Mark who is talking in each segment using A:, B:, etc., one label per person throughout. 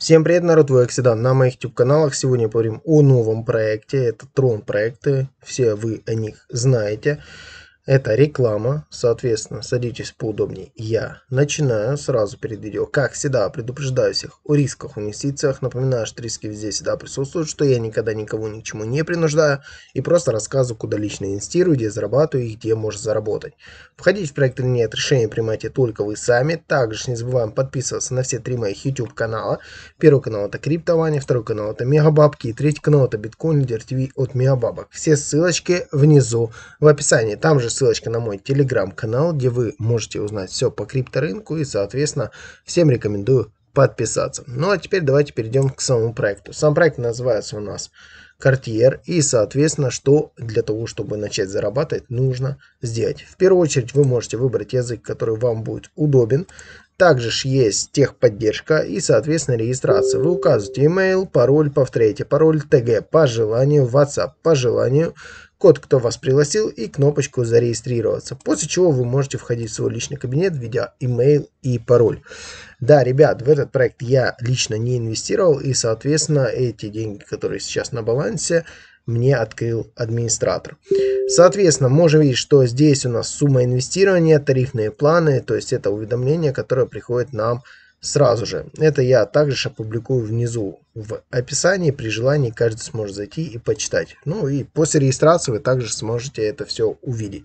A: Всем привет, народ, вы Оксидан. На моих YouTube-каналах сегодня поговорим о новом проекте. Это Tron проекты. Все вы о них знаете. Это реклама, соответственно, садитесь поудобнее. Я начинаю сразу перед видео. Как всегда, предупреждаю всех о рисках, о инвестициях. Напоминаю, что риски везде всегда присутствуют, что я никогда никого ни к чему не принуждаю. И просто рассказываю, куда лично инвестирую, где зарабатываю и где можно заработать. Входить в проект или нет, решение принимайте только вы сами. Также не забываем подписываться на все три моих YouTube канала. Первый канал это Криптование, второй канал это Мегабабки и третий канал это Биткоин Лидер ТВ от Мегабабок. Все ссылочки внизу в описании. Там же ссылочка на мой телеграм-канал, где вы можете узнать все по крипторынку и, соответственно, всем рекомендую подписаться. Ну а теперь давайте перейдем к самому проекту. Сам проект называется у нас Cartier и, соответственно, что для того, чтобы начать зарабатывать, нужно сделать. В первую очередь вы можете выбрать язык, который вам будет удобен. Также ж есть техподдержка и, соответственно, регистрация. Вы указываете email, пароль, повторяйте пароль, ТГ по желанию, WhatsApp по желанию, код, кто вас пригласил и кнопочку «Зарегистрироваться», после чего вы можете входить в свой личный кабинет, введя email и пароль. Да, ребят, в этот проект я лично не инвестировал, и, соответственно, эти деньги, которые сейчас на балансе, мне открыл администратор. Соответственно, можем видеть, что здесь у нас сумма инвестирования, тарифные планы, то есть это уведомление, которое приходит нам сразу же. Это я также опубликую внизу в описании. При желании каждый сможет зайти и почитать. Ну и после регистрации вы также сможете это все увидеть.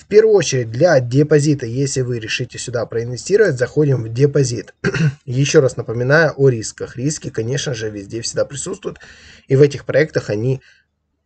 A: В первую очередь для депозита, если вы решите сюда проинвестировать, заходим в депозит. Еще раз напоминаю о рисках. Риски, конечно же, везде всегда присутствуют. И в этих проектах они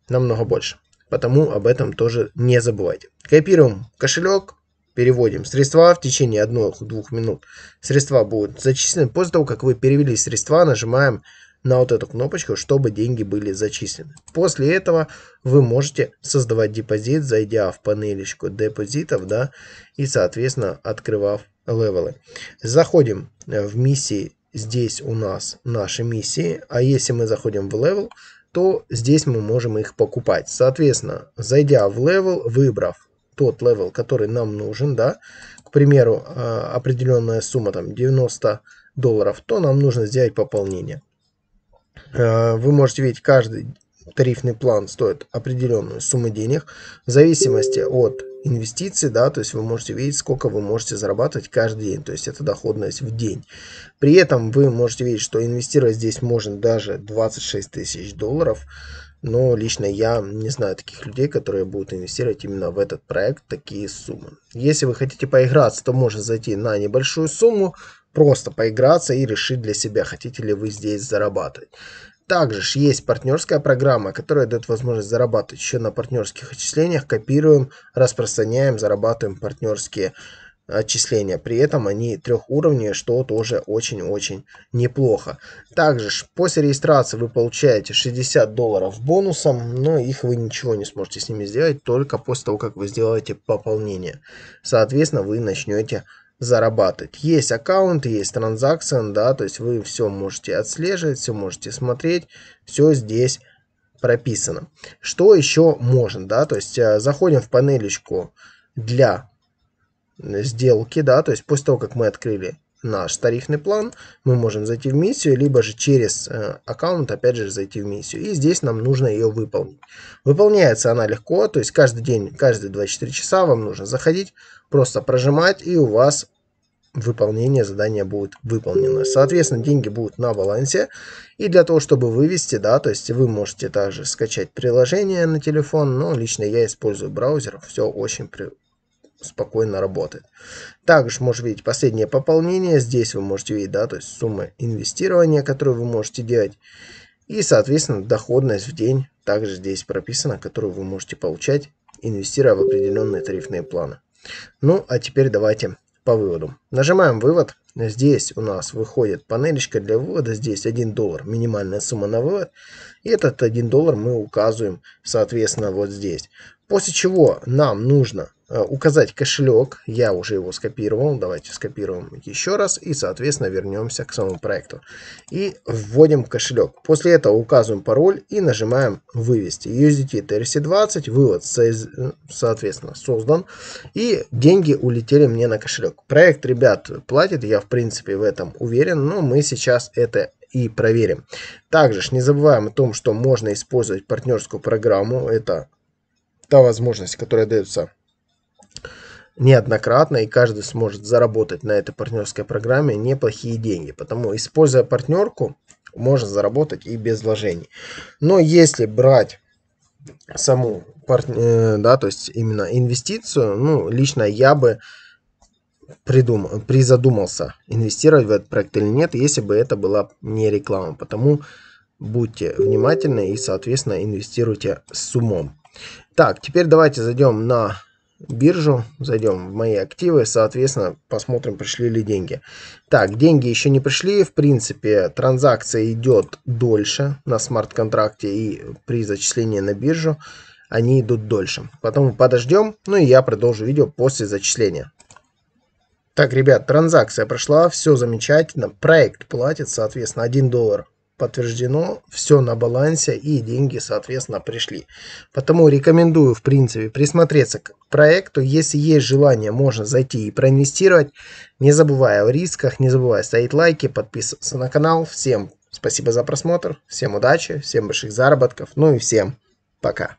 A: намного больше. Потому об этом тоже не забывайте. Копируем кошелек, переводим средства в течение 1-2 минут. Средства будут зачислены. После того, как вы перевели средства, нажимаем на вот эту кнопочку, чтобы деньги были зачислены. После этого вы можете создавать депозит, зайдя в панелечку депозитов, да, и, соответственно, открывав левелы. Заходим э, в миссии, здесь у нас наши миссии, а если мы заходим в левел, то здесь мы можем их покупать. Соответственно, зайдя в левел, выбрав тот левел, который нам нужен, да, к примеру, э, определенная сумма, там, 90 долларов, то нам нужно сделать пополнение. Э, вы можете видеть каждый тарифный план стоит определенную сумму денег в зависимости от инвестиций, да, то есть вы можете видеть, сколько вы можете зарабатывать каждый день, то есть это доходность в день. При этом вы можете видеть, что инвестировать здесь можно даже 26 тысяч долларов, но лично я не знаю таких людей, которые будут инвестировать именно в этот проект такие суммы. Если вы хотите поиграться, то можно зайти на небольшую сумму, просто поиграться и решить для себя, хотите ли вы здесь зарабатывать. Также же есть партнерская программа, которая дает возможность зарабатывать еще на партнерских отчислениях. Копируем, распространяем, зарабатываем партнерские отчисления. При этом они трех уровней, что тоже очень-очень неплохо. Также после регистрации вы получаете 60 долларов бонусом, но их вы ничего не сможете с ними сделать только после того, как вы сделаете пополнение. Соответственно, вы начнете зарабатывать. Есть аккаунт, есть транзакция, да, то есть вы все можете отслеживать, все можете смотреть, все здесь прописано. Что еще можно, да, то есть э, заходим в панелечку для э, сделки, да, то есть после того, как мы открыли наш тарифный план, мы можем зайти в миссию, либо же через э, аккаунт, опять же, зайти в миссию. И здесь нам нужно ее выполнить. Выполняется она легко, то есть каждый день, каждые 24 часа вам нужно заходить, просто прожимать, и у вас выполнение задания будет выполнено. Соответственно, деньги будут на балансе. И для того, чтобы вывести, да, то есть вы можете также скачать приложение на телефон, но лично я использую браузер, все очень спокойно работает. Также можете видеть последнее пополнение. Здесь вы можете видеть, да, то есть суммы инвестирования, которые вы можете делать. И, соответственно, доходность в день также здесь прописана, которую вы можете получать, инвестируя в определенные тарифные планы. Ну, а теперь давайте по выводу. Нажимаем «Вывод». Здесь у нас выходит панелечка для ввода, здесь 1 доллар минимальная сумма на вывод. И этот 1 доллар мы указываем, соответственно, вот здесь. После чего нам нужно э, указать кошелек. Я уже его скопировал. Давайте скопируем еще раз. И, соответственно, вернемся к самому проекту. И вводим кошелек. После этого указываем пароль и нажимаем «Вывести». USDT TRC20, вывод, соответственно, создан. И деньги улетели мне на кошелек. Проект, ребят, платит. Я в принципе, в этом уверен, но мы сейчас это и проверим. Также ж не забываем о том, что можно использовать партнерскую программу. Это та возможность, которая дается неоднократно, и каждый сможет заработать на этой партнерской программе неплохие деньги. Потому, используя партнерку, можно заработать и без вложений. Но если брать саму партнер, э, да, то есть именно инвестицию, ну, лично я бы придумал, призадумался, инвестировать в этот проект или нет, если бы это была не реклама. Потому будьте внимательны и, соответственно, инвестируйте с умом. Так, теперь давайте зайдем на биржу, зайдем в мои активы, соответственно, посмотрим, пришли ли деньги. Так, деньги еще не пришли, в принципе, транзакция идет дольше на смарт-контракте и при зачислении на биржу они идут дольше. потом подождем, ну и я продолжу видео после зачисления. Так, ребят, транзакция прошла, все замечательно. Проект платит, соответственно, 1 доллар подтверждено, все на балансе и деньги, соответственно, пришли. Потому рекомендую, в принципе, присмотреться к проекту. Если есть желание, можно зайти и проинвестировать. Не забывая о рисках, не забывая ставить лайки, подписываться на канал. Всем спасибо за просмотр, всем удачи, всем больших заработков, ну и всем пока.